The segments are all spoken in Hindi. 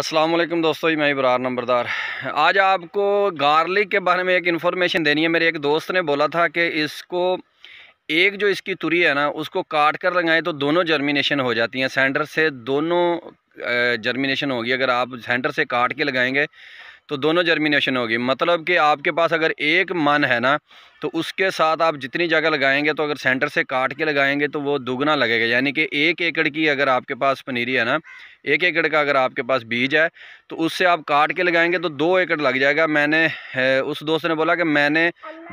अस्सलाम वालेकुम दोस्तों मैं इबरार नंबरदार आज आपको गार्लिक के बारे में एक इन्फॉर्मेशन देनी है मेरे एक दोस्त ने बोला था कि इसको एक जो इसकी तुरी है ना उसको काट कर लगाएं तो दोनों जर्मिनेशन हो जाती हैं सेंटर से दोनों जर्मिनेशन होगी अगर आप सेंटर से काट के लगाएंगे तो दोनों जर्मिनेशन होगी मतलब कि आपके पास अगर एक मन है ना तो उसके साथ आप जितनी जगह लगाएंगे तो अगर सेंटर से काट के लगाएंगे तो वो दुगना लगेगा यानी कि एक एकड़ की अगर आपके पास पनीरी है ना एक एकड़ का अगर आपके पास बीज है तो उससे आप काट के लगाएंगे तो दो एकड़ लग जाएगा मैंने उस दोस्त ने बोला कि मैंने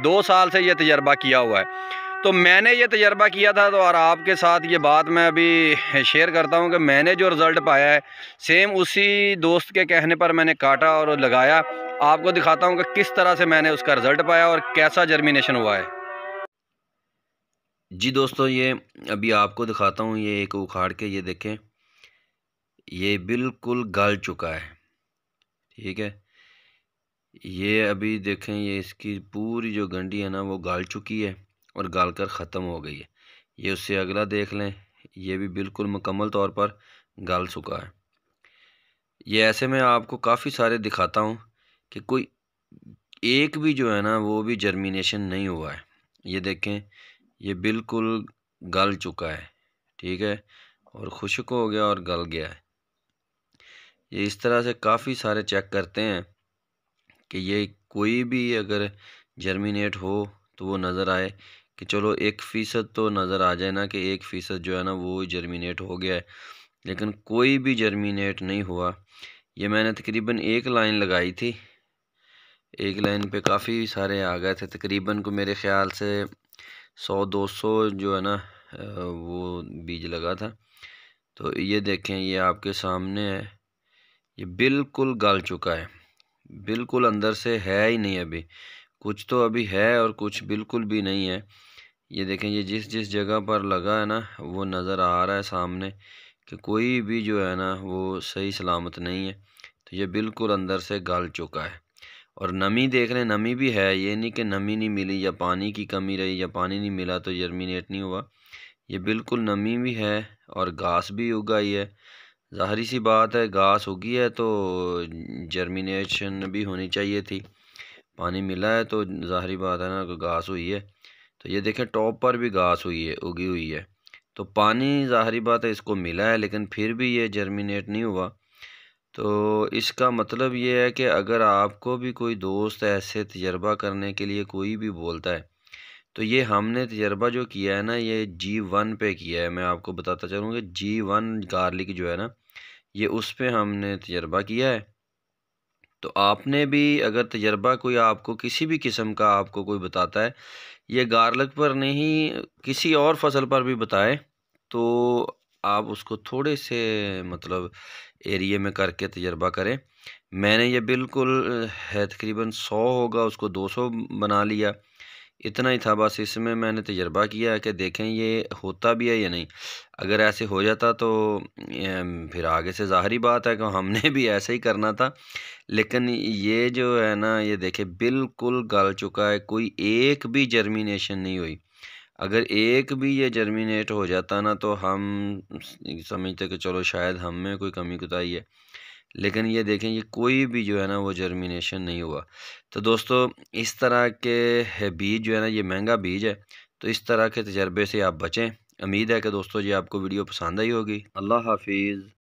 दो साल से ये तजर्बा किया हुआ है तो मैंने ये तजर्बा किया था तो और आपके साथ ये बात मैं अभी शेयर करता हूँ कि मैंने जो रिज़ल्ट पाया है सेम उसी दोस्त के कहने पर मैंने काटा और लगाया आपको दिखाता हूँ कि किस तरह से मैंने उसका रिज़ल्ट पाया और कैसा जर्मिनेशन हुआ है जी दोस्तों ये अभी आपको दिखाता हूँ ये एक उखाड़ के ये देखें ये बिल्कुल गल चुका है ठीक है ये अभी देखें ये इसकी पूरी जो गंडी है ना वो गाल चुकी है और गाल कर ख़त्म हो गई है ये उससे अगला देख लें यह भी बिल्कुल मुकम्मल तौर पर गाल चुका है ये ऐसे में आपको काफ़ी सारे दिखाता हूँ कि कोई एक भी जो है ना वो भी जर्मिनेशन नहीं हुआ है ये देखें ये बिल्कुल गल चुका है ठीक है और खुशक हो गया और गल गया है ये इस तरह से काफ़ी सारे चेक करते हैं कि ये कोई भी अगर जर्मिनेट हो तो वो नज़र आए कि चलो एक फ़ीसद तो नज़र आ जाए ना कि एक फ़ीसद जो है ना वो जर्मिनेट हो गया है लेकिन कोई भी जर्मिनेट नहीं हुआ ये मैंने तकरीबन एक लाइन लगाई थी एक लाइन पे काफ़ी सारे आ गए थे तकरीबन को मेरे ख़्याल से सौ दो सौ जो है ना वो बीज लगा था तो ये देखें ये आपके सामने है ये बिल्कुल गल चुका है बिल्कुल अंदर से है ही नहीं अभी कुछ तो अभी है और कुछ बिल्कुल भी नहीं है ये देखें ये जिस जिस जगह पर लगा है ना वो नज़र आ रहा है सामने कि कोई भी जो है ना वो सही सलामत नहीं है तो ये बिल्कुल अंदर से गल चुका है और नमी देख रहे हैं नमी भी है ये नहीं कि नमी नहीं मिली या पानी की कमी रही या पानी नहीं मिला तो जर्मिनेट नहीं हुआ ये बिल्कुल नमी भी है और घास भी उगाई है ज़ाहरी सी बात है घास उगी है तो जर्मिनेशन भी होनी चाहिए थी पानी मिला है तो ज़ाहरी बात है ना घास हुई है तो ये देखें टॉप पर भी घास हुई है उगी हुई है तो पानी ज़ाहरी बात है इसको मिला है लेकिन फिर भी ये जर्मिनेट नहीं हुआ तो इसका मतलब ये है कि अगर आपको भी कोई दोस्त ऐसे तजर्बा करने के लिए कोई भी बोलता है तो ये हमने तजर्बा जो किया है ना ये जी वन पे किया है मैं आपको बताता चलूँगा जी वन गार्लिक जो है ना ये उस पर हमने तजर्बा किया है तो आपने भी अगर तजर्बा कोई आपको किसी भी किस्म का आपको कोई बताता है ये गार्लिक पर नहीं किसी और फसल पर भी बताए तो आप उसको थोड़े से मतलब एरिए में करके तजर्बा करें मैंने ये बिल्कुल है तकरीबन सौ होगा उसको दो सौ बना लिया इतना ही था बस इसमें मैंने तजर्बा किया है कि देखें ये होता भी है या नहीं अगर ऐसे हो जाता तो फिर आगे से ज़ाहरी बात है कि हमने भी ऐसे ही करना था लेकिन ये जो है ना ये देखें बिल्कुल गल चुका है कोई एक भी जर्मिनेशन नहीं हुई अगर एक भी ये जर्मिनेट हो जाता ना तो हम समझते कि चलो शायद हम में कोई कमी कुताई है लेकिन ये देखें ये कोई भी जो है ना वो जर्मिनेशन नहीं हुआ तो दोस्तों इस तरह के बीज जो है ना ये महंगा बीज है तो इस तरह के तजर्बे से आप बचें उम्मीद है कि दोस्तों ये आपको वीडियो पसंद आई होगी अल्लाह हाफिज़